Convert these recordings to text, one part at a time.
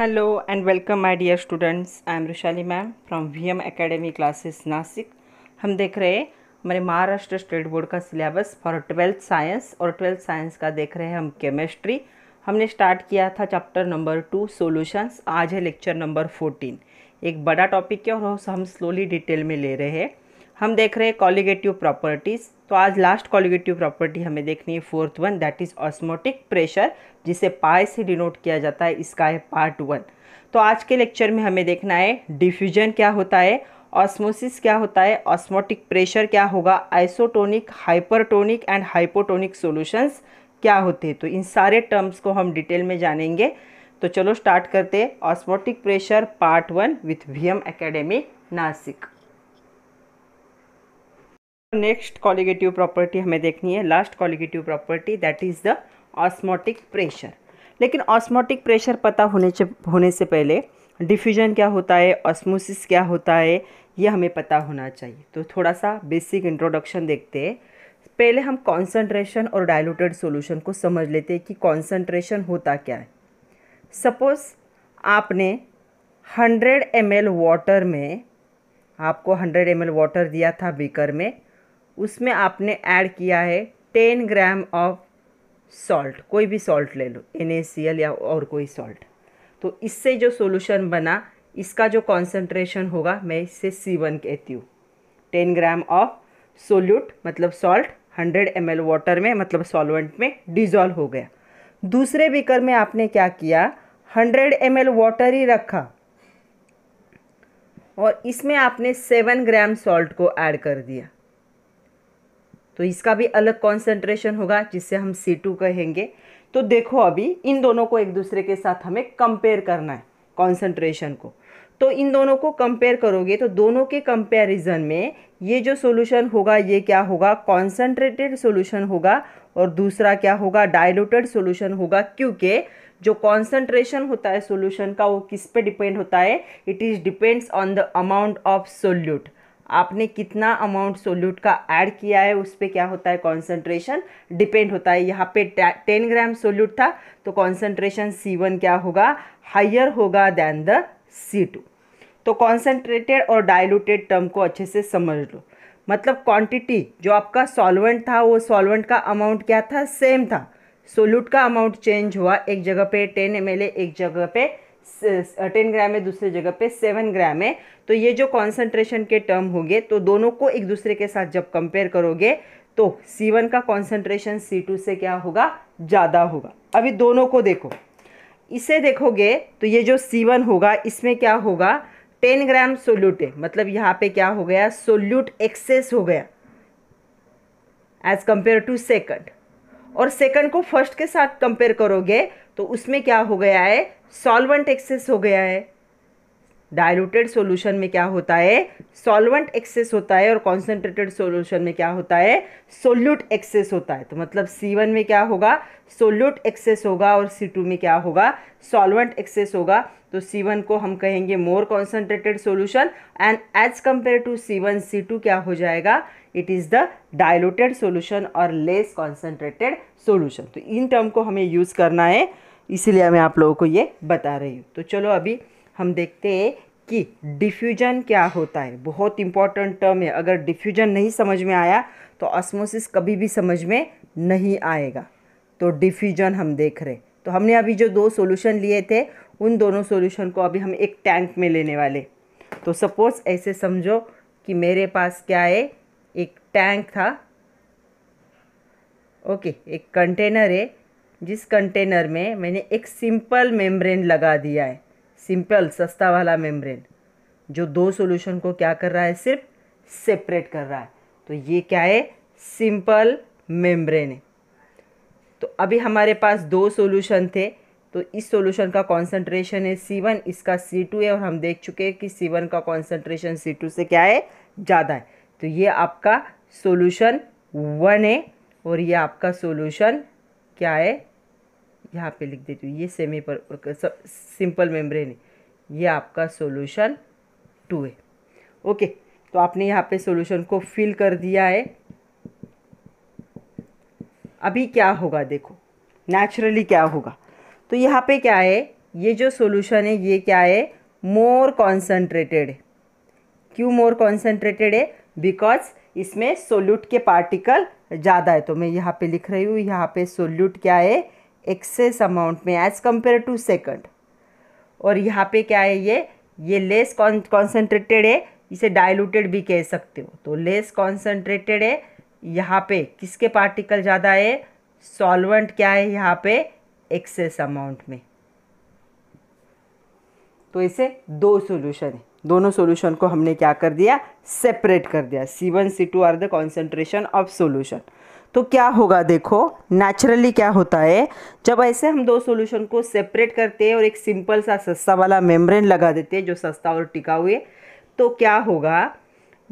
Hello and welcome my dear students I am Rushali ma'am from VM academy classes Nashik हम देख रहे हैं हमारे महाराष्ट्र स्टेट बोर्ड का सिलेबस फॉर ट्वेल्थ साइंस और ट्वेल्थ साइंस का देख रहे हैं हम केमिस्ट्री हमने स्टार्ट किया था चैप्टर नंबर टू सॉल्यूशंस आज है लेक्चर नंबर फोर्टीन एक बड़ा टॉपिक है और हम स्लोली डिटेल में ले रहे हैं हम देख रहे हैं कॉलिगेटिव प्रॉपर्टीज़ तो आज लास्ट कॉलिगेटिव प्रॉपर्टी हमें देखनी है fourth one that is osmotic pressure जिसे पाए से डिनोट किया जाता है इसका है पार्ट वन तो आज के लेक्चर में हमें देखना है डिफ्यूजन क्या होता है ऑस्मोसिस क्या होता है ऑस्मोटिक प्रेशर क्या होगा isotonic hypertonic and hypotonic solutions क्या होते हैं तो इन सारे टर्म्स को हम डिटेल में जानेंगे तो चलो स्टार्ट करते हैं osmotic pressure part one with V M Nashik next colligative property हमें देखनी है last colligative property that is the osmotic pressure लेकिन ऑस्मोटिक प्रेशर पता होने से होने से पहले डिफ्यूजन क्या होता है ऑस्मोसिस क्या होता है ये हमें पता होना चाहिए तो थोड़ा सा बेसिक इंट्रोडक्शन देखते हैं पहले हम कॉन्सनट्रेशन और डायलूटेड सोल्यूशन को समझ लेते हैं कि कॉन्सनट्रेशन होता क्या है सपोज़ आपने 100 एम वाटर में आपको 100 एम वाटर दिया था बीकर में उसमें आपने ऐड किया है टेन ग्राम ऑफ सॉल्ट कोई भी सॉल्ट ले लो एन या और कोई सॉल्ट तो इससे जो सोल्यूशन बना इसका जो कॉन्सेंट्रेशन होगा मैं इससे सी वन कहती हूँ टेन ग्राम ऑफ सोल्यूट मतलब salt hundred M L water में मतलब सॉल्वेंट में डिजॉल्व हो गया दूसरे बीकर में आपने क्या किया हंड्रेड एम एल वाटर ही रखा और इसमें आपने सेवन ग्राम सॉल्ट को ऐड कर दिया तो इसका भी अलग कॉन्सेंट्रेशन होगा जिससे हम सी टू कहेंगे तो देखो अभी इन दोनों को एक दूसरे के साथ हमें कंपेयर करना है कॉन्सेंट्रेशन को तो इन दोनों को कंपेयर करोगे तो दोनों के कंपेरिजन में ये जो सोल्यूशन होगा ये क्या होगा कॉन्सेंट्रेटेड सोल्यूशन होगा और दूसरा क्या होगा डायलूटेड सोल्यूशन होगा क्योंकि जो कॉन्सेंट्रेशन होता है सोल्यूशन का वो किस पे डिपेंड होता है it is depends on the amount of solute आपने कितना अमाउंट सोल्यूट का ऐड किया है उस पर क्या होता है कॉन्सेंट्रेशन डिपेंड होता है यहाँ पे टेन ग्राम सोल्यूट था तो कॉन्सेंट्रेशन सी वन क्या होगा हाइयर होगा दैन द सी टू तो कॉन्सेंट्रेटेड और डायलूटेड टर्म को अच्छे से समझ लो मतलब क्वांटिटी जो आपका सॉल्वेंट था वो सॉल्वेंट का अमाउंट क्या था सेम था सोल्यूट का अमाउंट चेंज हुआ एक जगह पे टेन एम एक जगह पे टेन ग्राम है दूसरे जगह पे सेवन ग्राम है तो ये जो कॉन्सेंट्रेशन के टर्म होंगे तो दोनों को एक दूसरे के साथ जब कंपेयर करोगे तो C1 का कॉन्सेंट्रेशन C2 से क्या होगा ज़्यादा होगा अभी दोनों को देखो इसे देखोगे तो ये जो C1 होगा इसमें क्या होगा 10 ग्राम सोल्यूट है मतलब यहाँ पे क्या हो गया सोल्यूट एक्सेस हो गया एज कंपेयर टू सेकंड और सेकंड को फर्स्ट के साथ कंपेयर करोगे तो उसमें क्या हो गया है सॉल्वेंट एक्सेस हो गया है डायलूटेड सॉल्यूशन में क्या होता है सॉल्वेंट एक्सेस होता है और कॉन्सेंट्रेटेड सॉल्यूशन में क्या होता है सोल्यूट एक्सेस होता है तो मतलब सी वन में क्या होगा सोल्यूट एक्सेस होगा और सी टू में क्या होगा सॉल्वेंट एक्सेस होगा तो सी वन को हम कहेंगे more concentrated solution and as compare to C one C two क्या हो जाएगा it is the diluted solution और लेस कॉन्सेंट्रेटेड सोल्यूशन तो इन टर्म को हमें यूज़ करना है इसीलिए मैं आप लोगों को ये बता रही हूँ तो चलो अभी हम देखते हैं कि डिफ्यूजन क्या होता है बहुत इंपॉर्टेंट टर्म है अगर डिफ्यूजन नहीं समझ में आया तो ऑस्मोसिस कभी भी समझ में नहीं आएगा तो डिफ्यूजन हम देख रहे तो हमने अभी जो दो सोल्यूशन लिए थे उन दोनों सोल्यूशन को अभी हम एक टैंक में लेने वाले तो सपोज़ ऐसे समझो कि मेरे पास क्या है एक टैंक था ओके एक कंटेनर है जिस कंटेनर में मैंने एक सिंपल मेम्ब्रेन लगा दिया है सिंपल सस्ता वाला मेम्ब्रेन जो दो सॉल्यूशन को क्या कर रहा है सिर्फ सेपरेट कर रहा है तो ये क्या है सिंपल मेम्ब्रेन है तो अभी हमारे पास दो सॉल्यूशन थे तो इस सॉल्यूशन का कॉन्सेंट्रेशन है सी वन इसका सी टू है और हम देख चुके हैं कि सी वन का कॉन्सेंट्रेशन सी टू से क्या है ज़्यादा है तो ये आपका सॉल्यूशन वन है और ये आपका सॉल्यूशन क्या है यहाँ पे लिख देती हूँ ये सेमी पर सिंपल मेम्ब्रेन है ये आपका सॉल्यूशन टू है ओके तो आपने यहाँ पे सॉल्यूशन को फिल कर दिया है अभी क्या होगा देखो नेचुरली क्या होगा तो यहाँ पे क्या है ये जो सॉल्यूशन है ये क्या है मोर कॉन्सनट्रेटेड है क्यों मोर कॉन्सनट्रेटेड है बिकॉज इसमें सोल्यूट के पार्टिकल ज़्यादा है तो मैं यहाँ पे लिख रही हूँ यहाँ पे सोल्यूट क्या है एक्सेस अमाउंट में एज़ कम्पेयर टू सेकंड और यहाँ पे क्या है ये ये लेस कॉन्सेंट्रेटेड है इसे डाइल्यूटेड भी कह सकते हो तो लेस कॉन्सेंट्रेटेड है यहाँ पे किसके पार्टिकल ज़्यादा है सॉल्वेंट क्या है यहाँ पे एक्सेस अमाउंट में तो इसे दो सोल्यूशन है दोनों सॉल्यूशन को हमने क्या कर दिया सेपरेट कर दिया C1 C2 C two are the concentration of solution तो क्या होगा देखो नेचुरली क्या होता है जब ऐसे हम दो सॉल्यूशन को सेपरेट करते हैं और एक सिंपल सा सस्ता वाला मेम्ब्रेन लगा देते हैं जो सस्ता और टिका हुए तो क्या होगा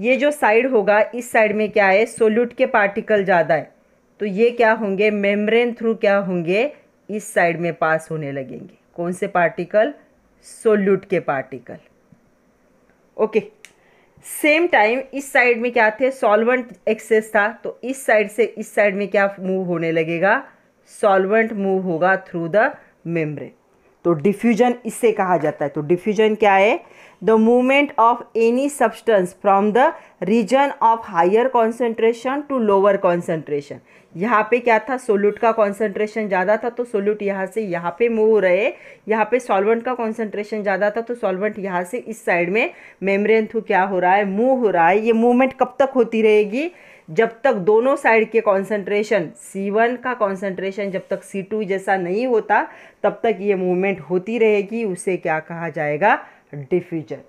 ये जो साइड होगा इस साइड में क्या है सोल्यूट के पार्टिकल ज़्यादा है तो ये क्या होंगे मेम्ब्रेन थ्रू क्या होंगे इस साइड में पास होने लगेंगे कौन से पार्टिकल सोल्यूट के पार्टिकल ओके सेम टाइम इस साइड में क्या थे सॉल्वेंट एक्सेस था तो इस साइड से इस साइड में क्या मूव होने लगेगा सॉल्वेंट मूव होगा थ्रू द मेम्ब्रेन तो डिफ्यूजन इससे कहा जाता है तो डिफ्यूजन क्या है the movement of any substance from the region of higher concentration to lower concentration यहाँ पे क्या था सोल्यूट का कॉन्सेंट्रेशन ज़्यादा था तो सोल्यूट यहाँ से यहाँ पे मूव हो रहे यहाँ पे सॉल्वेंट का कॉन्सेंट्रेशन ज़्यादा था तो सॉल्वेंट यहाँ से इस साइड में मेम्ब्रेन थ्रू क्या हो रहा है मूव हो रहा है ये मूवमेंट कब तक होती रहेगी जब तक दोनों साइड के कॉन्सेंट्रेशन C1 का कॉन्सेंट्रेशन जब तक C2 जैसा नहीं होता तब तक ये मूवमेंट होती रहेगी उसे क्या कहा जाएगा डिफ्यूजन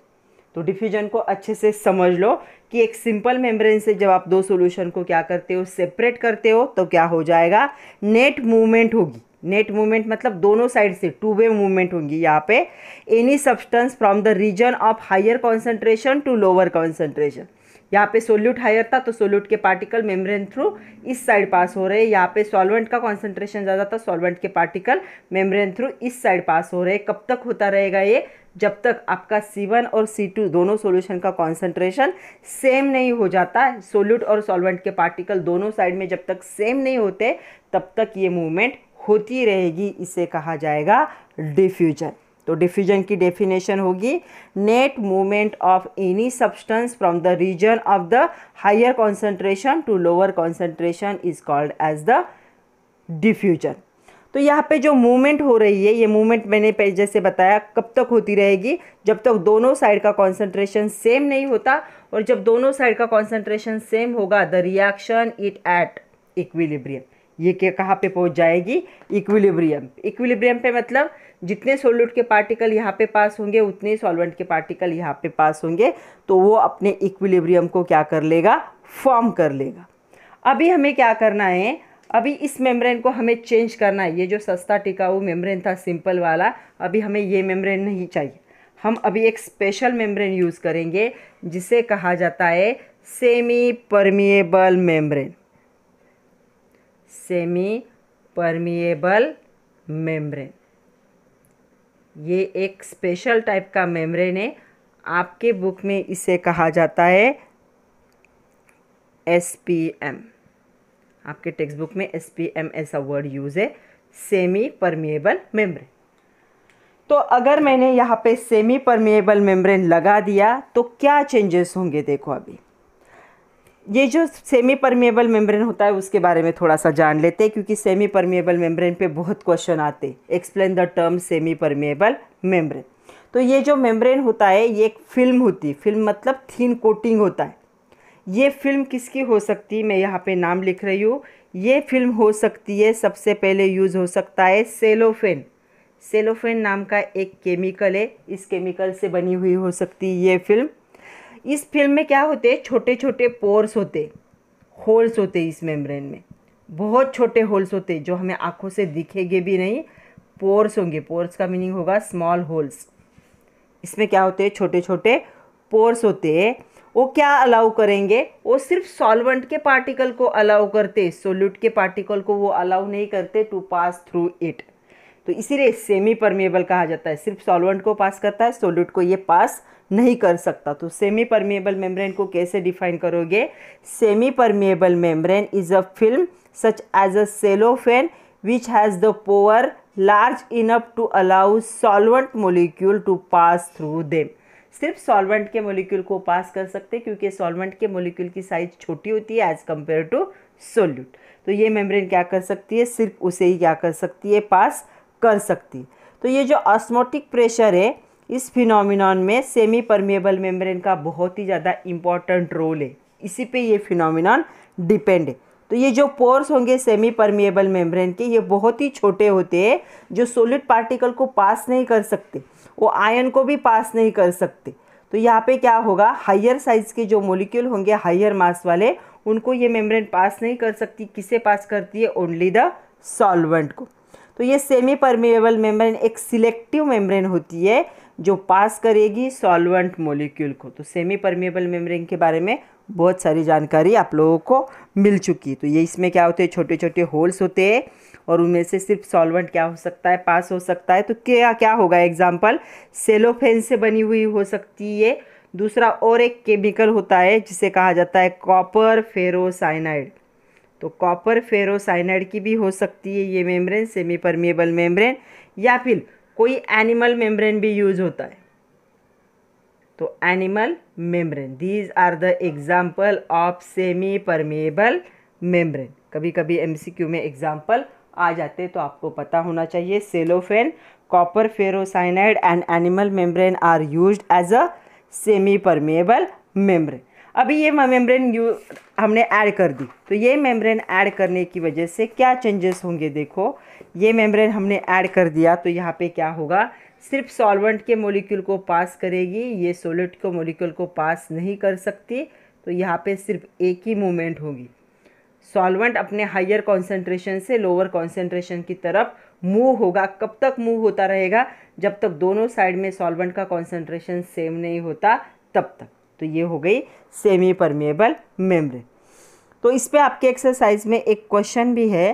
तो डिफ्यूजन को अच्छे से समझ लो कि एक सिंपल मेम्ब्रेन से जब आप दो सॉल्यूशन को क्या करते हो सेपरेट करते हो तो क्या हो जाएगा नेट मूवमेंट होगी नेट मूवमेंट मतलब दोनों साइड से टू वे मूवमेंट होंगी यहाँ पे any substance from the region of higher concentration to lower concentration यहाँ पे सोल्यूट हायर था तो सोल्यूट के पार्टिकल मेम्ब्रेन थ्रू इस साइड पास हो रहे हैं यहाँ पे सॉल्वेंट का कॉन्सेंट्रेशन ज़्यादा था सॉल्वेंट के पार्टिकल मेम्ब्रेन थ्रू इस साइड पास हो रहे हैं कब तक होता रहेगा ये जब तक आपका C1 और सी टू दोनों सॉल्यूशन का कॉन्सेंट्रेशन सेम नहीं हो जाता सोल्यूट और सॉल्वेंट के पार्टिकल दोनों साइड में जब तक सेम नहीं होते तब तक ये मूवमेंट होती रहेगी इसे कहा जाएगा डिफ्यूजन तो डिफ्यूजन की डेफिनेशन होगी net movement of any substance from the region of the higher concentration to lower concentration is called as the diffusion तो यहाँ पे जो मूवमेंट हो रही है ये मूवमेंट मैंने पहले जैसे बताया कब तक होती रहेगी जब तक दोनों साइड का कॉन्सेंट्रेशन सेम नहीं होता और जब दोनों साइड का कॉन्सेंट्रेशन सेम होगा the reaction it at equilibrium ये के कहाँ पे पहुँच जाएगी इक्विलिब्रियम इक्विलिब्रियम पे मतलब जितने सोल्यूट के पार्टिकल यहाँ पे पास होंगे उतने सॉल्वेंट के पार्टिकल यहाँ पे पास होंगे तो वो अपने इक्विलिब्रियम को क्या कर लेगा फॉर्म कर लेगा अभी हमें क्या करना है अभी इस मेम्ब्रेन को हमें चेंज करना है ये जो सस्ता टिकाऊ मेम्ब्रेन था सिंपल वाला अभी हमें ये मेम्ब्रेन नहीं चाहिए हम अभी एक स्पेशल मेम्ब्रेन यूज़ करेंगे जिसे कहा जाता है semi permeable membrane semi permeable membrane ये एक स्पेशल टाइप का मेम्ब्रेन है आपके बुक में इसे कहा जाता है एस पी एम आपके टेक्स्ट बुक में एस पी एम ऐसा वर्ड यूज़ है सेमी परमिएबल मेम्ब्रेन तो अगर मैंने यहाँ पे सेमी परमिएबल मेम्ब्रेन लगा दिया तो क्या चेंजेस होंगे देखो अभी ये जो सेमी परमिएबल मेम्ब्रेन होता है उसके बारे में थोड़ा सा जान लेते हैं क्योंकि सेमी परमिएबल मेम्ब्रेन पे बहुत क्वेश्चन आते explain the term semi permeable membrane तो ये जो मेम्ब्रेन होता है ये एक फिल्म होती है फिल्म मतलब थीन कोटिंग होता है ये फिल्म किसकी हो सकती मैं यहाँ पे नाम लिख रही हूँ ये फिल्म हो सकती है सबसे पहले यूज़ हो सकता है सेलोफेन सेलोफेन नाम का एक केमिकल है इस केमिकल से बनी हुई हो सकती है ये फिल्म इस फिल्म में क्या होते हैं छोटे छोटे पोर्स होते होल्स होते इस मेम्ब्रेन में बहुत छोटे होल्स होते जो हमें आँखों से दिखेंगे भी नहीं पोर्स होंगे पोर्स का मीनिंग होगा स्मॉल होल्स इसमें क्या होते हैं छोटे छोटे पोर्स होते हैं वो क्या अलाउ करेंगे वो सिर्फ सॉल्वेंट के पार्टिकल को अलाउ करते सोल्यूट के पार्टिकल को वो अलाउ नहीं करते टू पास थ्रू इट तो इसीलिए सेमी परमिएबल कहा जाता है सिर्फ सॉल्वेंट को पास करता है सोल्यूट को ये पास नहीं कर सकता तो सेमी परमिएबल मेम्ब्रेन को कैसे डिफाइन करोगे semi permeable membrane is a film such as a cellophane which has the pore large enough to allow solvent molecule to pass through them सिर्फ सॉल्वेंट के मोलिक्यूल को पास कर सकते क्योंकि solvent के मोलिक्यूल की साइज छोटी होती है एज़ कम्पेयर टू सोल्यूट तो ये मेम्ब्रेन क्या कर सकती है सिर्फ उसे ही क्या कर सकती है पास कर सकती है तो ये जो ऑस्मोटिक प्रेशर है इस फिनोमिनॉन में सेमी परमेबल मेम्ब्रेन का बहुत ही ज़्यादा इम्पॉर्टेंट रोल है इसी पे ये फिनोमिनॉन डिपेंड है तो ये जो पोर्स होंगे सेमी परमिएबल मेम्ब्रेन के ये बहुत ही छोटे होते हैं जो सोलिड पार्टिकल को पास नहीं कर सकते वो आयन को भी पास नहीं कर सकते तो यहाँ पे क्या होगा हाइयर साइज़ के जो मोलिक्यूल होंगे हायर मास वाले उनको ये मेम्ब्रेन पास नहीं कर सकती किसे पास करती है ओनली द सॉल्वेंट को तो ये सेमी परमिएबल मेम्ब्रेन एक सिलेक्टिव मेम्ब्रेन होती है जो पास करेगी सॉल्वेंट मोलिक्यूल को तो सेमी परमिएबल मेम्ब्रेन के बारे में बहुत सारी जानकारी आप लोगों को मिल चुकी तो ये इसमें क्या होते हैं छोटे छोटे होल्स होते हैं और उनमें से सिर्फ सॉल्वेंट क्या हो सकता है पास हो सकता है तो क्या क्या होगा एग्जाम्पल सेलोफेन से बनी हुई हो सकती है दूसरा और एक केमिकल होता है जिसे कहा जाता है कॉपर फेरोसाइनाइड तो कॉपर फेरोसाइनाइड की भी हो सकती है ये मेम्ब्रेन सेमी परमिएबल मेम्ब्रेन या फिर कोई एनिमल मेम्ब्रेन भी यूज होता है तो animal membrane these are the example of semi permeable membrane कभी कभी एमसीक्यू में एग्जाम्पल आ जाते तो आपको पता होना चाहिए cellophane copper ferrocyanide and animal membrane are use as a semi permeable membrane अभी ये मेम्ब्रेन यू हमने ऐड कर दी तो ये मेम्ब्रेन ऐड करने की वजह से क्या चेंजेस होंगे देखो ये मेम्ब्रेन हमने ऐड कर दिया तो यहाँ पे क्या होगा सिर्फ सॉल्वेंट के मॉलिक्यूल को पास करेगी ये सोलिड को मॉलिक्यूल को पास नहीं कर सकती तो यहाँ पे सिर्फ एक ही मूवमेंट होगी सॉल्वेंट अपने हाइयर कॉन्सेंट्रेशन से लोअर कॉन्सेंट्रेशन की तरफ मूव होगा कब तक मूव होता रहेगा जब तक दोनों साइड में सॉल्वेंट का कॉन्सेंट्रेशन सेम नहीं होता तब तक तो ये हो गई सेमी परमिएबल मेम्ब्रेन तो इस पर आपके एक्सरसाइज में एक क्वेश्चन भी है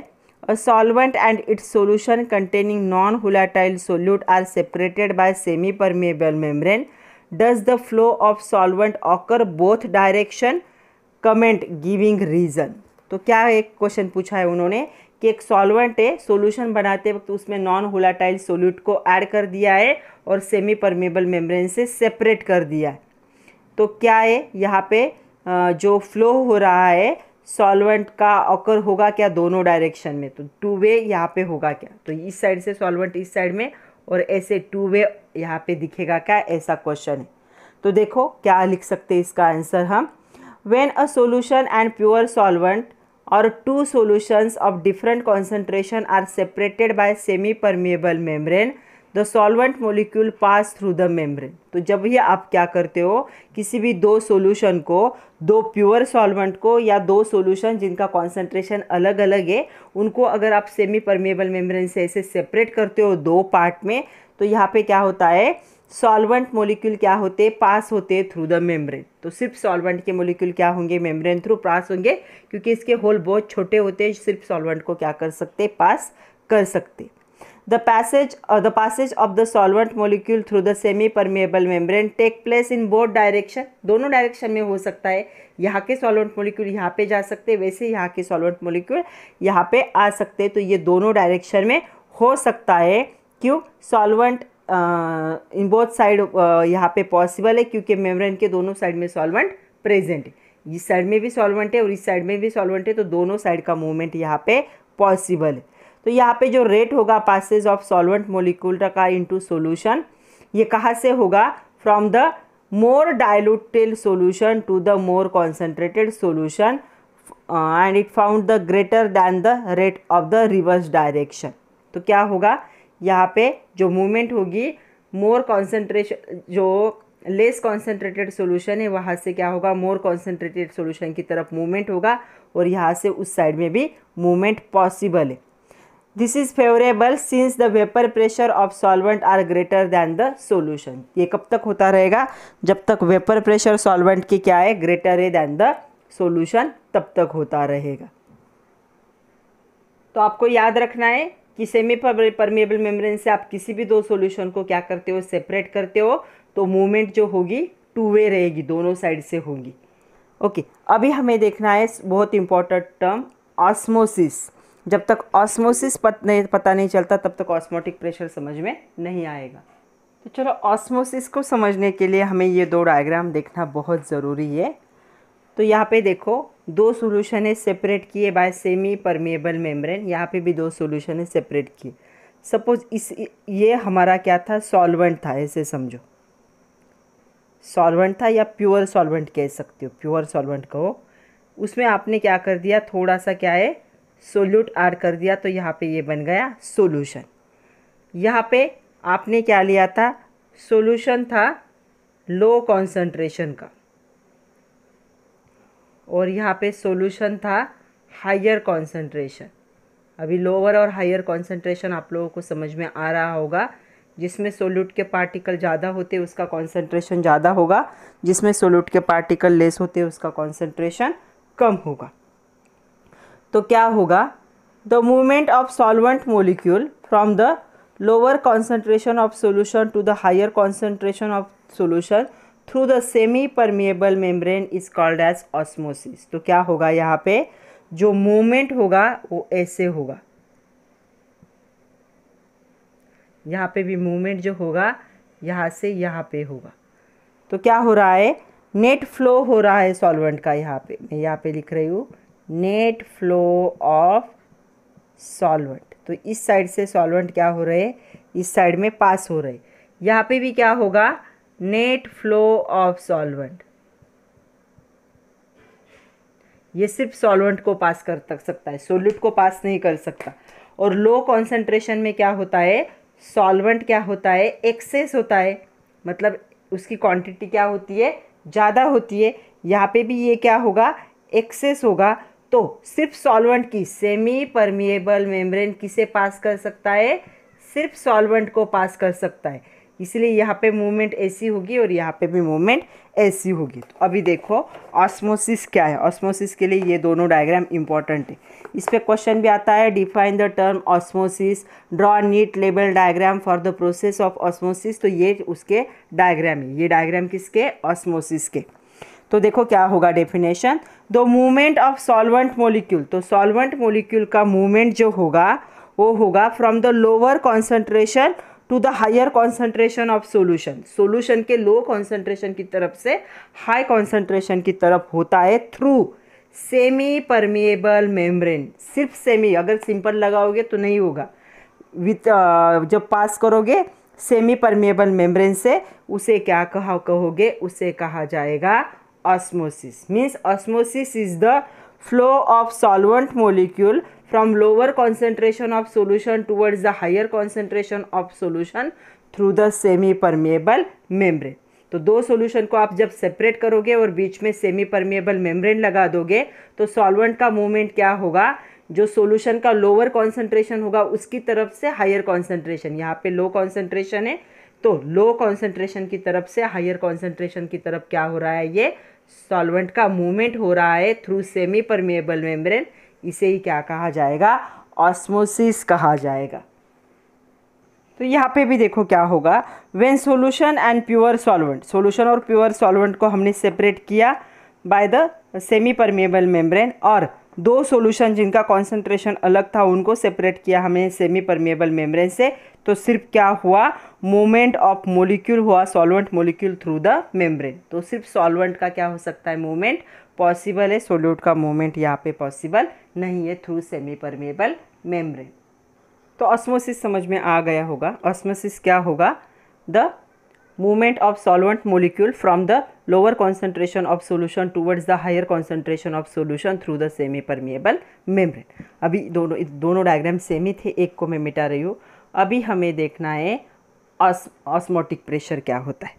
A solvent and its solution containing non-volatile solute are separated by semi-permeable membrane. Does the flow of solvent occur both direction? Comment giving reason. तो क्या एक क्वेश्चन पूछा है उन्होंने कि एक सॉल्वेंट है सॉल्यूशन बनाते वक्त उसमें नॉन होलाटाइल सोल्यूट को ऐड कर दिया है और सेमी परमेबल मेम्ब्रेन से सेपरेट कर दिया है तो क्या है यहाँ पे जो फ्लो हो रहा है सॉल्वेंट का ऑकर होगा क्या दोनों डायरेक्शन में तो टू वे यहाँ पे होगा क्या तो इस साइड से सॉल्वेंट इस साइड में और ऐसे टू वे यहाँ पे दिखेगा क्या ऐसा क्वेश्चन है तो देखो क्या लिख सकते हैं इसका आंसर हम when a solution and pure solvent और two solutions of different concentration are separated by semi permeable membrane the solvent molecule pass through the membrane तो जब ये आप क्या करते हो किसी भी दो सॉल्यूशन को दो प्योर सॉल्वेंट को या दो सॉल्यूशन जिनका कॉन्सेंट्रेशन अलग अलग है उनको अगर आप सेमी परमेबल मेम्ब्रेन से ऐसे सेपरेट करते हो दो पार्ट में तो यहाँ पे क्या होता है सॉल्वेंट मोलिक्यूल क्या होते पास होते थ्रू द मेम्ब्रेन तो सिर्फ सॉल्वेंट के मोलिक्यूल क्या होंगे मेम्ब्रेन थ्रू पास होंगे क्योंकि इसके होल बहुत छोटे होते हैं सिर्फ सॉल्वेंट को क्या कर सकते पास कर सकते the passage the passage of the solvent molecule through the semi permeable membrane take place in both direction दोनों डायरेक्शन में हो सकता है यहाँ के सॉल्वेंट मोलिक्यूल यहाँ पे जा सकते हैं वैसे यहाँ के सॉल्वेंट मोलिक्यूल यहाँ पे आ सकते हैं तो ये दोनों डायरेक्शन में हो सकता है क्यों सॉल्वेंट इन बोथ साइड यहाँ पे पॉसिबल है क्योंकि मेम्ब्रेन के दोनों साइड में सॉल्वेंट प्रेजेंट है इस साइड में भी सॉल्वेंट है और इस साइड में भी सॉल्वेंट है तो दोनों साइड का मूवमेंट यहाँ पे पॉसिबल है तो यहाँ पे जो रेट होगा पासेज ऑफ सॉल्वेंट मोलिकूल का इनटू सॉल्यूशन ये कहाँ से होगा from the more diluted solution to the more concentrated solution and it found the greater than the rate of the reverse direction तो क्या होगा यहाँ पे जो मूवमेंट होगी मोर कॉन्सेंट्रेशन जो लेस कॉन्सेंट्रेटेड सोल्यूशन है वहाँ से क्या होगा मोर कॉन्सेंट्रेटेड सोल्यूशन की तरफ मूवमेंट होगा और यहाँ से उस साइड में भी मूवमेंट पॉसिबल है this is favourable since the vapour pressure of solvent are greater than the solution ये कब तक होता रहेगा जब तक वेपर प्रेशर सॉल्वेंट की क्या है ग्रेटर है दैन द सोल्यूशन तब तक होता रहेगा तो आपको याद रखना है कि सेमी परमिएबल मेम्ब्रेन से आप किसी भी दो सॉल्यूशन को क्या करते हो सेपरेट करते हो तो मूवमेंट जो होगी टू वे रहेगी दोनों साइड से होगी ओके okay, अभी हमें देखना है बहुत इंपॉर्टेंट टर्म ऑस्मोसिस जब तक ऑस्मोसिस पत नहीं पता नहीं चलता तब तक ऑस्मोटिक प्रेशर समझ में नहीं आएगा तो चलो ऑस्मोसिस को समझने के लिए हमें ये दो डायग्राम देखना बहुत ज़रूरी है तो यहाँ पे देखो दो सोल्यूशन है सेपरेट किए बाय सेमी परमेबल मेम्ब्रेन यहाँ पे भी दो सोल्यूशन है सेपरेट किए सपोज इस ये हमारा क्या था सॉल्वेंट था ऐसे समझो सॉल्वेंट था या प्योर सॉल्वेंट कह सकते हो प्योर सॉल्वेंट कहो उसमें आपने क्या कर दिया थोड़ा सा क्या है सोल्यूट आर कर दिया तो यहाँ पे ये बन गया सोल्यूशन यहाँ पे आपने क्या लिया था सोल्यूशन था लो कॉन्सेंट्रेशन का और यहाँ पे सोल्यूशन था हायर कॉन्सेंट्रेशन अभी लोअर और हायर कॉन्सेंट्रेशन आप लोगों को समझ में आ रहा होगा जिसमें सोल्यूट के पार्टिकल ज़्यादा होते उसका कॉन्सेंट्रेशन ज़्यादा होगा जिसमें सोल्यूट के पार्टिकल लेस होते उसका कॉन्सेंट्रेशन कम होगा तो क्या होगा the movement of solvent molecule from the lower concentration of solution to the higher concentration of solution through the semi permeable membrane is called as osmosis तो क्या होगा यहाँ पे जो मूवमेंट होगा वो ऐसे होगा यहाँ पे भी मूवमेंट जो होगा यहाँ से यहाँ पे होगा तो क्या हो रहा है नेट फ्लो हो रहा है सॉल्वेंट का यहाँ पे मैं यहाँ पे लिख रही हूँ नेट फ्लो ऑफ सॉल्वेंट तो इस साइड से सॉल्वेंट क्या हो रहे इस साइड में पास हो रहे यहाँ पे भी क्या होगा नेट फ्लो ऑफ सॉल्वेंट ये सिर्फ सॉल्वेंट को पास कर तक सकता है सोल्यूट को पास नहीं कर सकता और लो कॉन्सेंट्रेशन में क्या होता है सॉल्वेंट क्या होता है एक्सेस होता है मतलब उसकी क्वांटिटी क्या होती है ज़्यादा होती है यहाँ पे भी ये क्या होगा एक्सेस होगा तो सिर्फ सॉल्वेंट की सेमी परमिएबल मेम्ब्रेन किसे पास कर सकता है सिर्फ सॉल्वेंट को पास कर सकता है इसलिए यहाँ पे मूवमेंट ऐसी होगी और यहाँ पे भी मूवमेंट ऐसी होगी तो अभी देखो ऑस्मोसिस क्या है ऑस्मोसिस के लिए ये दोनों डायग्राम इंपॉर्टेंट है इस पर क्वेश्चन भी आता है define the term osmosis draw neat label diagram for the process of osmosis तो ये उसके डायग्राम है ये डायग्राम किसके ऑस्मोसिस के तो देखो क्या होगा definition the movement of solvent molecule तो सॉल्वेंट मोलिक्यूल का मूवमेंट जो होगा वो होगा from the lower concentration to the higher concentration of solution solution के लो कॉन्सेंट्रेशन की तरफ से हाई कॉन्सेंट्रेशन की तरफ होता है थ्रू सेमी परमिएबल मेम्ब्रेन सिर्फ सेमी अगर सिंपल लगाओगे तो नहीं होगा विथ जब पास करोगे सेमी परमिएबल मेम्ब्रेन से उसे क्या कहा कहोगे उसे कहा जाएगा osmosis means osmosis is the flow of solvent molecule from lower concentration of solution towards the higher concentration of solution through the semi permeable membrane तो दो सॉल्यूशन को आप जब सेपरेट करोगे और बीच में सेमी परमेबल मेम्ब्रेन लगा दोगे तो सॉल्वेंट का मूवमेंट क्या होगा जो सॉल्यूशन का लोअर कॉन्सेंट्रेशन होगा उसकी तरफ से हायर कॉन्सेंट्रेशन यहाँ पे लो कॉन्सेंट्रेशन है तो लो कॉन्सेंट्रेशन की तरफ से हायर कॉन्सेंट्रेशन की तरफ क्या हो रहा है ये सॉल्वेंट का मूवमेंट हो रहा है थ्रू सेमी परमेबल मेम्ब्रेन इसे ही क्या कहा जाएगा ऑस्मोसिस कहा जाएगा तो यहाँ पे भी देखो क्या होगा when solution and pure solvent solution और प्योर सॉल्वेंट को हमने सेपरेट किया by the semi permeable membrane और दो सॉल्यूशन जिनका कॉन्सेंट्रेशन अलग था उनको सेपरेट किया हमें सेमी परमेबल मेम्ब्रेन से तो सिर्फ क्या हुआ मूवमेंट ऑफ मोलिक्यूल हुआ solvent molecule through the membrane तो सिर्फ सॉल्वेंट का क्या हो सकता है मूवमेंट पॉसिबल है सोल्यूट का मूवमेंट यहाँ पे पॉसिबल नहीं है थ्रू सेमी परमेबल मेम्ब्रेन तो ऑस्मोसिस समझ में आ गया होगा ऑस्मोसिस क्या होगा the movement of solvent molecule from the lower concentration of solution towards the higher concentration of solution through the semi permeable membrane अभी दोनों दोनों डायग्राम सेम ही थे एक को मैं मिटा रही हूँ अभी हमें देखना है ऑस्मोटिक प्रेशर क्या होता है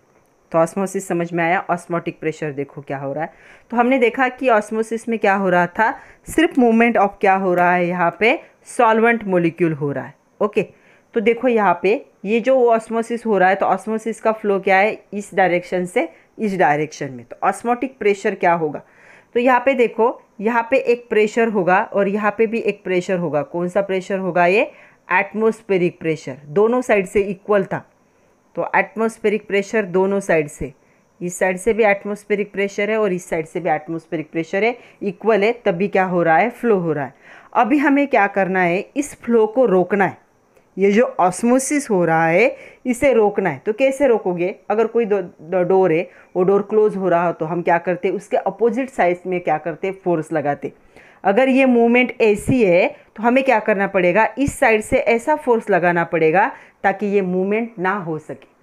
तो ऑस्मोसिस समझ में आया ऑस्मोटिक प्रेशर देखो क्या हो रहा है तो हमने देखा कि ऑस्मोसिस में क्या हो रहा था सिर्फ मूवमेंट ऑफ क्या हो रहा है यहाँ पे सॉल्वेंट मोलिक्यूल हो रहा है ओके okay. तो देखो यहाँ पे ये जो ऑस्मोसिस हो रहा है तो ऑस्मोसिस का फ्लो क्या है इस डायरेक्शन से इस डायरेक्शन में तो ऑस्मोटिक प्रेशर क्या होगा तो यहाँ पे देखो यहाँ पे एक प्रेशर होगा और यहाँ पे भी एक प्रेशर होगा कौन सा प्रेशर होगा ये एटमोस्फेरिक प्रेशर दोनों साइड से इक्वल था तो एटमोस्फेरिक प्रेशर दोनों साइड से इस साइड से भी एटमोस्फेरिक प्रेशर है और इस साइड से भी एटमोस्फेरिक प्रेशर है इक्वल है तभी क्या हो रहा है फ्लो हो रहा है अभी हमें क्या करना है इस फ्लो को रोकना है ये जो ऑस्मोसिस हो रहा है इसे रोकना है तो कैसे रोकोगे अगर कोई डोर है वो डोर क्लोज हो रहा हो तो हम क्या करते उसके अपोजिट साइज में क्या करते फोर्स लगाते अगर ये मूवमेंट ऐसी है तो हमें क्या करना पड़ेगा इस साइड से ऐसा फोर्स लगाना पड़ेगा ताकि ये मूवमेंट ना हो सके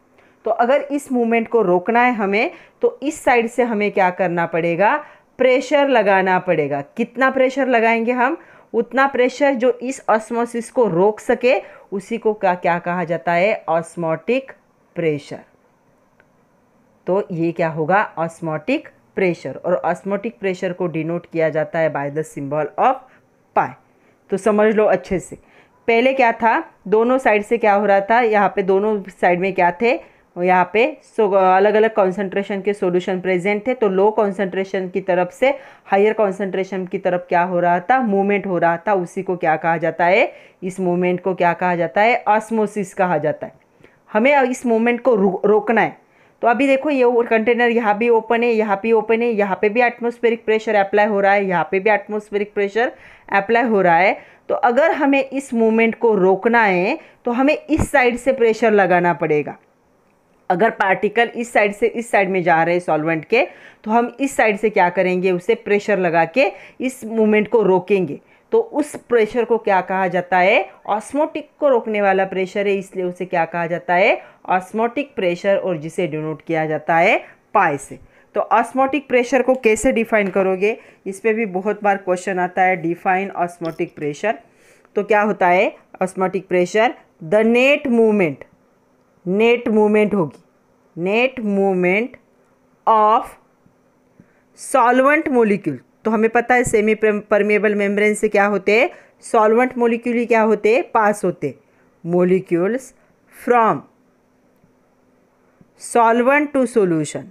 तो अगर इस मूवमेंट को रोकना है हमें तो इस साइड से हमें क्या करना पड़ेगा प्रेशर लगाना पड़ेगा कितना प्रेशर लगाएंगे हम उतना प्रेशर जो इस ऑस्मोसिस को रोक सके उसी को क्या क्या कहा जाता है ऑस्मोटिक प्रेशर तो ये क्या होगा ऑस्मोटिक प्रेशर और ऑस्मोटिक प्रेशर को डिनोट किया जाता है by the symbol of pi तो समझ लो अच्छे से पहले क्या था दोनों साइड से क्या हो रहा था यहाँ पे दोनों साइड में क्या थे यहाँ पे सो अलग अलग कॉन्सेंट्रेशन के सॉल्यूशन प्रेजेंट थे तो लो कॉन्सेंट्रेशन की तरफ से हायर कॉन्सेंट्रेशन की तरफ क्या हो रहा था मूवमेंट हो रहा था उसी को क्या कहा जाता है इस मूवमेंट को क्या कहा जाता है ऑस्मोसिस कहा जाता है हमें इस मूवमेंट को रो, रोकना है तो अभी देखो ये कंटेनर यहाँ भी ओपन है यहाँ भी ओपन है यहाँ पे भी एटमोस्फेरिक प्रेशर अप्लाई हो रहा है यहाँ पे भी एटमोस्फेरिक प्रेशर अप्लाई हो रहा है तो अगर हमें इस मूवमेंट को रोकना है तो हमें इस साइड से प्रेशर लगाना पड़ेगा अगर पार्टिकल इस साइड से इस साइड में जा रहे हैं सॉल्वेंट के तो हम इस साइड से क्या करेंगे उसे प्रेशर लगा के इस मूवमेंट को रोकेंगे तो उस प्रेशर को क्या कहा जाता है ऑस्मोटिक को रोकने वाला प्रेशर है इसलिए उसे क्या कहा जाता है ऑस्मोटिक प्रेशर और जिसे डिनोट किया जाता है पाए से तो ऑस्मोटिक प्रेशर को कैसे डिफाइन करोगे इस पर भी बहुत बार क्वेश्चन आता है डिफाइन ऑस्मोटिक प्रेशर तो क्या होता है osmotic pressure the net movement net movement होगी net movement of solvent molecule तो हमें पता है सेमी परमेबल मेम्ब्रेन से क्या होते सॉल्वेंट मोलिक्यूल ही क्या होते पास होते molecules from solvent to solution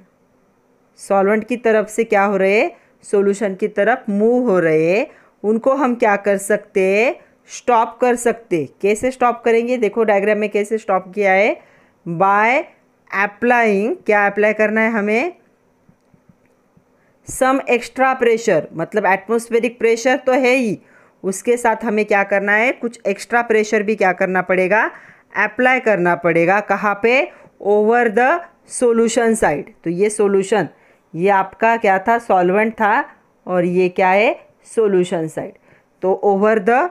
solvent की तरफ से क्या हो रहे सॉल्यूशन की तरफ मूव हो रहे उनको हम क्या कर सकते स्टॉप कर सकते कैसे स्टॉप करेंगे देखो डायग्राम में कैसे स्टॉप किया है बाय अप्लाइंग क्या अप्लाई करना है हमें सम एक्स्ट्रा प्रेशर मतलब एटमोस्फेरिक प्रेशर तो है ही उसके साथ हमें क्या करना है कुछ एक्स्ट्रा प्रेशर भी क्या करना पड़ेगा अप्लाई करना पड़ेगा कहाँ पे ओवर द सोल्यूशन साइड तो ये सोल्यूशन ये आपका क्या था सॉल्वेंट था और ये क्या है सोल्यूशन साइड तो over the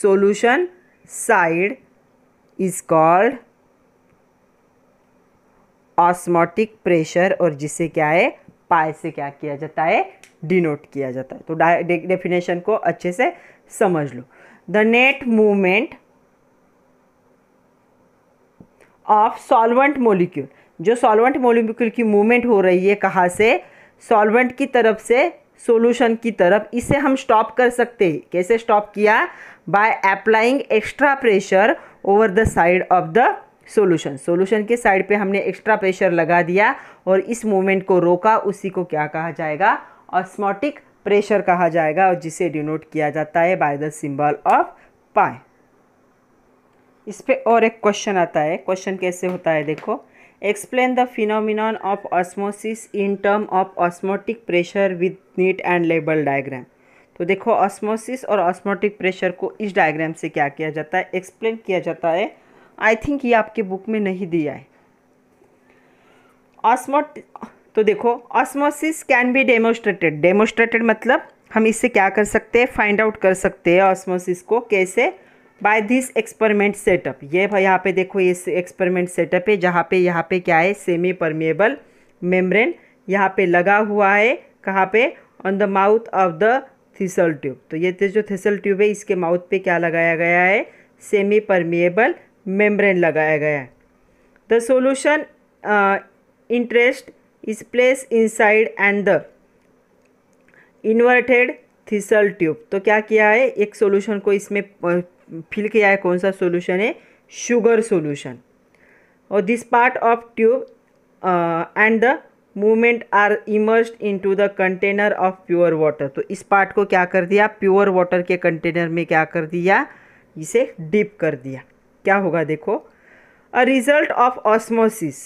solution side is called osmotic pressure और जिसे क्या है पाए से क्या किया जाता है डिनोट किया जाता है तो डेफिनेशन को अच्छे से समझ लो the net movement of solvent molecule जो सॉल्वेंट मोलिक्यूल की मूवमेंट हो रही है कहाँ से सॉल्वेंट की तरफ से सॉल्यूशन की तरफ इसे हम स्टॉप कर सकते हैं कैसे स्टॉप किया by applying extra pressure over the side of the solution solution के साइड पे हमने एक्स्ट्रा प्रेशर लगा दिया और इस मूवमेंट को रोका उसी को क्या कहा जाएगा ऑस्मोटिक प्रेशर कहा जाएगा और जिसे डिनोट किया जाता है बाय द सिंबल ऑफ पाए इस पर और एक क्वेश्चन आता है क्वेश्चन कैसे होता है देखो explain the phenomenon of osmosis in term of osmotic pressure with neat and label diagram तो देखो ऑस्मोसिस और ऑस्मोटिक प्रेशर को इस डायग्राम से क्या किया जाता है एक्सप्लेन किया जाता है आई थिंक ये आपके बुक में नहीं दिया है ऑस्मोट तो देखो osmosis can be demonstrated demonstrated मतलब हम इससे क्या कर सकते हैं फाइंड आउट कर सकते हैं ऑस्मोसिस को कैसे बाय दिस एक्सपेरिमेंट सेटअप ये भाई यहाँ पे देखो ये एक्सपेरिमेंट सेटअप है जहाँ पे यहाँ पे क्या है सेमी परमिएबल मेम्ब्रेन यहाँ पे लगा हुआ है कहाँ पे on the mouth of the thistle tube तो ये जो थीसल ट्यूब है इसके माउथ पे क्या लगाया गया है सेमी परमिएबल मेम्ब्रेन लगाया गया है the solution interest is place inside and the inverted thistle tube तो क्या किया है एक सोल्यूशन को इसमें फिल uh, किया है कौन सा सोल्यूशन है शुगर सोल्यूशन और this part of tube and the movement are immersed in to the container of pure water तो इस पार्ट को क्या कर दिया प्योर वाटर के कंटेनर में क्या कर दिया इसे डीप कर दिया क्या होगा देखो a result of osmosis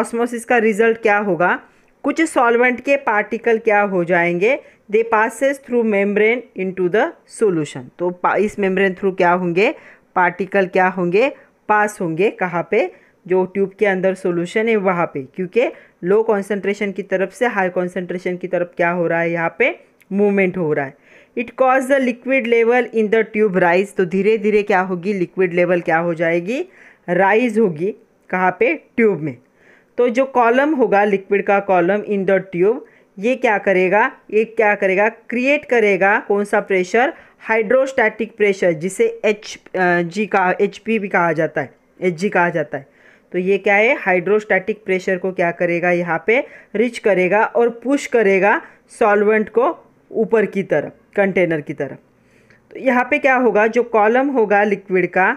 osmosis का रिजल्ट क्या होगा कुछ सॉल्वेंट के पार्टिकल क्या हो जाएंगे they passes through membrane into the solution तो इस मेम्ब्रेन थ्रू क्या होंगे पार्टिकल क्या होंगे पास होंगे कहाँ पे जो ट्यूब के अंदर सॉल्यूशन है वहाँ पे क्योंकि लो कॉन्सेंट्रेशन की तरफ से हाई कॉन्सेंट्रेशन की तरफ क्या हो रहा है यहाँ पे मूवमेंट हो रहा है it cause the liquid level in the tube rise तो धीरे धीरे क्या होगी लिक्विड लेवल क्या हो जाएगी राइज होगी कहाँ पे ट्यूब में तो जो कॉलम होगा लिक्विड का कॉलम इन द ट्यूब ये क्या करेगा ये क्या करेगा क्रिएट करेगा कौन सा प्रेशर हाइड्रोस्टैटिक प्रेशर जिसे एच जी का एच पी भी कहा जाता है एच जी कहा जाता है तो ये क्या है हाइड्रोस्टैटिक प्रेशर को क्या करेगा यहाँ पे रिच करेगा और पुश करेगा सॉल्वेंट को ऊपर की तरफ कंटेनर की तरफ तो यहाँ पे क्या होगा जो कॉलम होगा लिक्विड का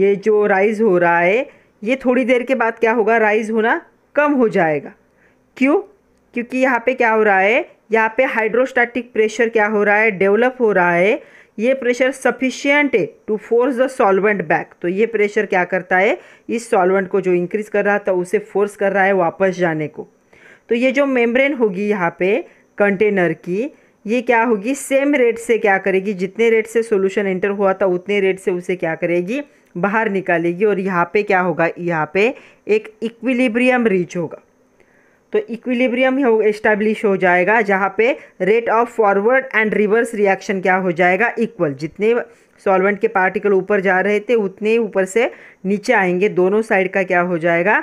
ये जो राइज़ हो रहा है ये थोड़ी देर के बाद क्या होगा राइज़ होना कम हो जाएगा क्यों क्योंकि यहाँ पे क्या हो रहा है यहाँ पे हाइड्रोस्टैटिक प्रेशर क्या हो रहा है डेवलप हो रहा है ये प्रेशर सफिशियंट है to force the solvent back तो ये प्रेशर क्या करता है इस सॉल्वेंट को जो इंक्रीज कर रहा था उसे फोर्स कर रहा है वापस जाने को तो ये जो मेम्ब्रेन होगी यहाँ पे कंटेनर की ये क्या होगी सेम रेट से क्या करेगी जितने रेट से सॉल्यूशन एंटर हुआ था उतने रेट से उसे क्या करेगी बाहर निकालेगी और यहाँ पे क्या होगा यहाँ पे एक इक्विलिब्रियम रीच होगा तो इक्विलिब्रियम इस्टेब्लिश हो जाएगा जहाँ पे rate of forward and reverse reaction क्या हो जाएगा इक्वल जितने सॉल्वेंट के पार्टिकल ऊपर जा रहे थे उतने ऊपर से नीचे आएंगे दोनों साइड का क्या हो जाएगा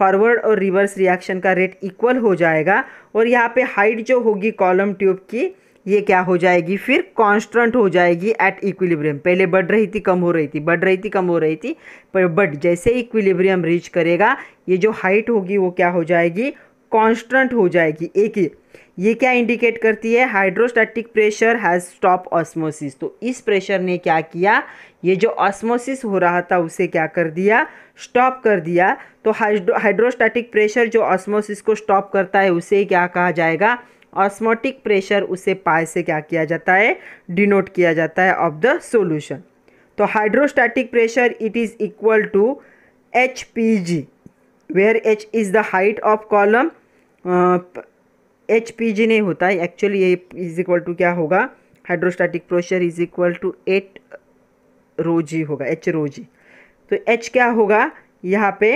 फॉरवर्ड और रिवर्स रिएक्शन का रेट इक्वल हो जाएगा और यहाँ पे हाइट जो होगी कॉलम ट्यूब की ये क्या हो जाएगी फिर कांस्टेंट हो जाएगी एट इक्विलिब्रियम पहले बढ़ रही थी कम हो रही थी बढ़ रही थी कम हो रही थी पर बट जैसे इक्विलिब्रियम रीच करेगा ये जो हाइट होगी वो क्या हो जाएगी कांस्टेंट हो जाएगी एक ही ये क्या इंडिकेट करती है hydrostatic pressure has stop osmosis तो इस प्रेशर ने क्या किया ये जो ऑस्मोसिस हो रहा था उसे क्या कर दिया स्टॉप कर दिया तो हाइड्रोस्टैटिक प्रेशर जो ऑस्मोसिस को स्टॉप करता है उसे क्या कहा जाएगा ऑस्मोटिक प्रेशर उसे पाए से क्या किया जाता है डिनोट किया जाता है ऑफ द सोल्यूशन तो hydrostatic pressure it is equal to H P G where H is the height of column H P G नहीं होता है एक्चुअली ये इज इक्वल टू क्या होगा hydrostatic pressure is equal to एट रोजी होगा एच रोजी तो एच क्या होगा यहाँ पे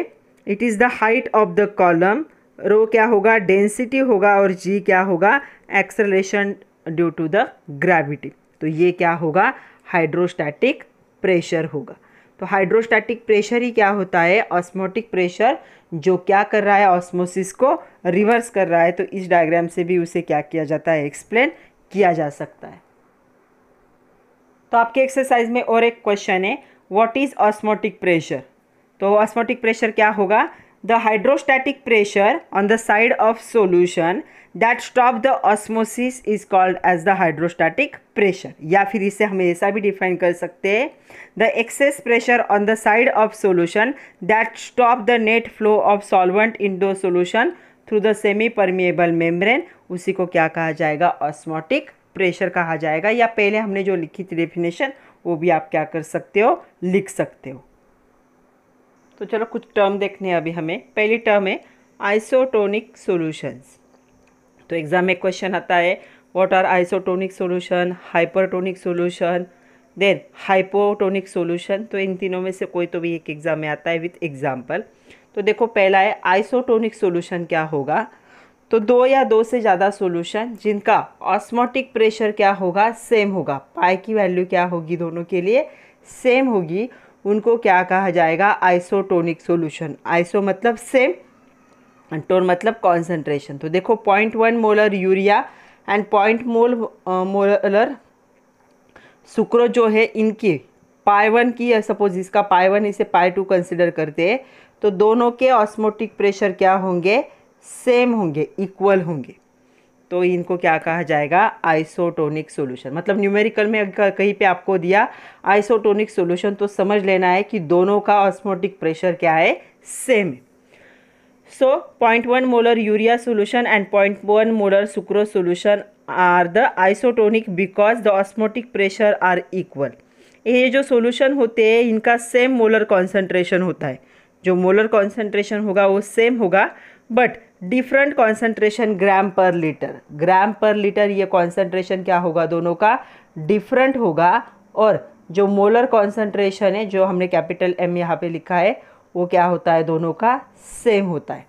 it is the height of the column rho क्या होगा डेंसिटी होगा और जी क्या होगा acceleration due to the gravity तो ये क्या होगा हाइड्रोस्टैटिक प्रेशर होगा तो हाइड्रोस्टैटिक प्रेशर ही क्या होता है ऑस्मोटिक प्रेशर जो क्या कर रहा है ऑस्मोसिस को रिवर्स कर रहा है तो इस डायग्राम से भी उसे क्या किया जाता है एक्सप्लेन किया जा सकता है तो आपके एक्सरसाइज में और एक क्वेश्चन है व्हाट इज़ ऑस्मोटिक प्रेशर तो ऑस्मोटिक प्रेशर क्या होगा the hydrostatic pressure on the side of solution that stop the osmosis is called as the hydrostatic pressure या फिर इसे हम ऐसा भी डिफाइन कर सकते हैं the excess pressure on the side of solution that stop the net flow of solvent in दो solution through the semi permeable membrane उसी को क्या कहा जाएगा ऑस्मोटिक प्रेशर कहा जाएगा या पहले हमने जो लिखी थी डेफिनेशन वो भी आप क्या कर सकते हो लिख सकते हो तो चलो कुछ टर्म देखने हैं अभी हमें पहली टर्म है आइसोटोनिक सॉल्यूशंस तो एग्ज़ाम में क्वेश्चन आता है what are isotonic solution hypertonic solution then hypotonic solution तो इन तीनों में से कोई तो भी एक एग्ज़ाम में आता है विथ एग्जाम्पल तो देखो पहला है आइसोटोनिक सोल्यूशन क्या होगा तो दो या दो से ज़्यादा सॉल्यूशन जिनका ऑस्मोटिक प्रेशर क्या होगा सेम होगा पाई की वैल्यू क्या होगी दोनों के लिए सेम होगी उनको क्या कहा जाएगा आइसोटोनिक सॉल्यूशन आइसो मतलब सेम टोन मतलब कॉन्सेंट्रेशन तो देखो point one molar urea and point mole molar sucrose जो है इनकी पाई वन की सपोज इसका पाई वन इसे पाई टू कंसिडर करते हैं तो दोनों के ऑस्मोटिक प्रेशर क्या होंगे सेम होंगे इक्वल होंगे तो इनको क्या कहा जाएगा आइसोटोनिक सोल्यूशन मतलब न्यूमेरिकल में कहीं पे आपको दिया आइसोटोनिक सोल्यूशन तो समझ लेना है कि दोनों का ऑस्मोटिक प्रेशर क्या है सेम है so point one molar urea solution and point one molar sucrose solution are the isotonic because the osmotic pressure are equal ये जो सोल्यूशन होते हैं इनका सेम मोलर कॉन्सेंट्रेशन होता है जो मोलर कॉन्सेंट्रेशन होगा वो सेम होगा बट डिफरेंट कॉन्सेंट्रेशन ग्राम पर लीटर ग्राम पर लीटर ये कॉन्सेंट्रेशन क्या होगा दोनों का डिफरेंट होगा और जो मोलर कॉन्सेंट्रेशन है जो हमने कैपिटल एम यहाँ पे लिखा है वो क्या होता है दोनों का सेम होता है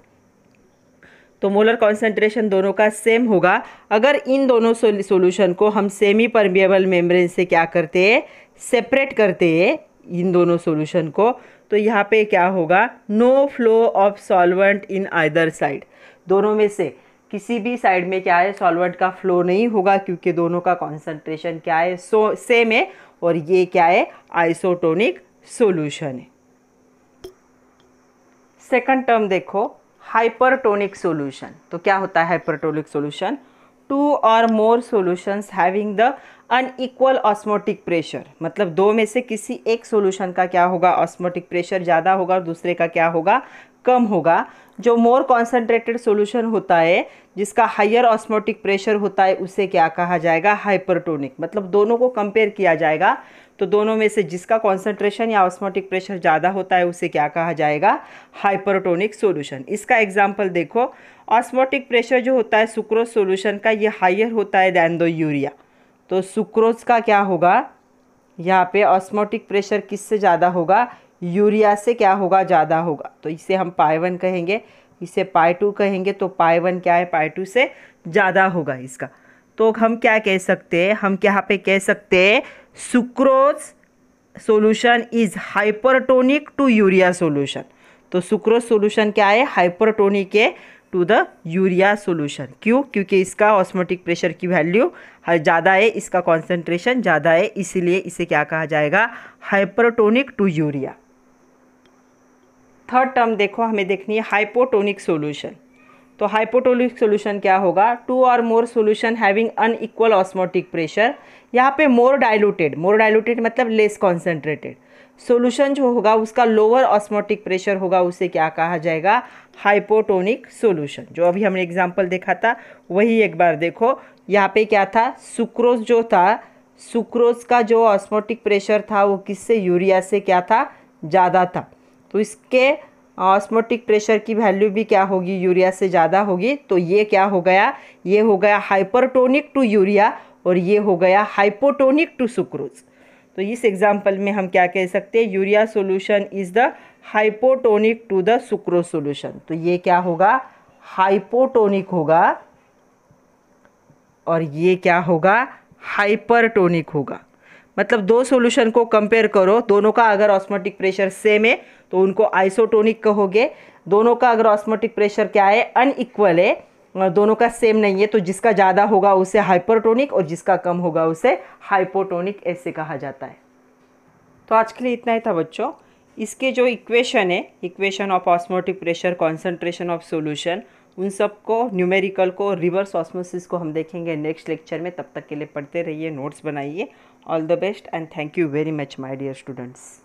तो मोलर कॉन्सेंट्रेशन दोनों का सेम होगा अगर इन दोनों सोल्यूशन को हम सेमी परमिएबल मेम्ब्रेन से क्या करते हैं सेपरेट करते हैं इन दोनों सोल्यूशन को तो यहाँ पे क्या होगा no flow of solvent in either side दोनों में से किसी भी साइड में क्या है सॉल्वेंट का फ्लो नहीं होगा क्योंकि दोनों का कॉन्सेंट्रेशन क्या है सो सेम है और ये क्या है आइसोटोनिक सोल्यूशन है सेकंड टर्म देखो हाइपरटोनिक सोल्यूशन तो क्या होता है hypertonic solution two or more solutions having the unequal osmotic pressure मतलब दो में से किसी एक सोल्यूशन का क्या होगा ऑस्मोटिक प्रेशर ज़्यादा होगा और दूसरे का क्या होगा कम होगा जो मोर कॉन्सेंट्रेटेड सोल्यूशन होता है जिसका हायर ऑस्मोटिक प्रेशर होता है उसे क्या कहा जाएगा हाइपरटोनिक मतलब दोनों को कंपेयर किया जाएगा तो दोनों में से जिसका कॉन्सेंट्रेशन या ऑस्मोटिक प्रेशर ज़्यादा होता है उसे क्या कहा जाएगा हाइपरटोनिक सोल्यूशन इसका एग्जाम्पल देखो ऑस्मोटिक प्रेशर जो होता है सुक्रोज सोल्यूशन का ये हायर होता है दैन दो यूरिया तो सुक्रोज का क्या होगा यहाँ पे ऑस्मोटिक प्रेशर किससे ज़्यादा होगा यूरिया से क्या होगा ज़्यादा होगा तो इसे हम पाए वन कहेंगे इसे पाए टू कहेंगे तो पाए वन क्या है पाए टू से ज़्यादा होगा इसका तो हम क्या कह सकते हैं हम यहाँ पे कह सकते हैं sucrose solution is hypertonic to urea solution तो सुक्रोज सोल्यूशन क्या है हाइपरटोनिक है टू द यूरिया सोल्यूशन क्यों क्योंकि इसका ऑस्मोटिक प्रेशर की वैल्यू ज़्यादा है इसका कॉन्सेंट्रेशन ज़्यादा है इसीलिए इसे क्या कहा जाएगा hypertonic to urea third term देखो हमें देखनी है हाइपोटोनिक सोल्यूशन तो हाइपोटोनिक सोल्यूशन क्या होगा two or more solution having unequal osmotic pressure यहाँ पे मोर डाइल्यूटेड मोर डाइल्यूटेड मतलब लेस कॉन्सेंट्रेटेड सोल्यूशन जो होगा उसका लोअर ऑस्मोटिक प्रेशर होगा उसे क्या कहा जाएगा हाइपोटोनिक सोल्यूशन जो अभी हमने एग्जाम्पल देखा था वही एक बार देखो यहाँ पे क्या था सुक्रोज जो था सुक्रोज का जो ऑस्मोटिक प्रेशर था वो किससे यूरिया से क्या था ज़्यादा था तो इसके ऑस्मोटिक प्रेशर की वैल्यू भी क्या होगी यूरिया से ज़्यादा होगी तो ये क्या हो गया ये हो गया हाइपरटोनिक टू यूरिया और ये हो गया हाइपोटोनिक टू सुक्रोज तो इस एग्जाम्पल में हम क्या कह सकते हैं urea solution is the hypotonic to the sucrose solution तो ये क्या होगा हाइपोटोनिक होगा और ये क्या होगा हाइपरटोनिक होगा मतलब दो सॉल्यूशन को कंपेयर करो दोनों का अगर ऑस्मोटिक प्रेशर सेम है तो उनको आइसोटोनिक कहोगे दोनों का अगर ऑस्मोटिक प्रेशर क्या है अनइक्वल है दोनों का सेम नहीं है तो जिसका ज़्यादा होगा उसे हाइपरटोनिक और जिसका कम होगा उसे हाइपोटोनिक ऐसे कहा जाता है तो आज के लिए इतना ही था बच्चों इसके जो इक्वेशन है equation of osmotic pressure concentration of solution उन सबको न्यूमेरिकल को रिवर्स ऑस्मोसिस को हम देखेंगे नेक्स्ट लेक्चर में तब तक के लिए पढ़ते रहिए नोट्स बनाइए all the best and thank you very much my dear students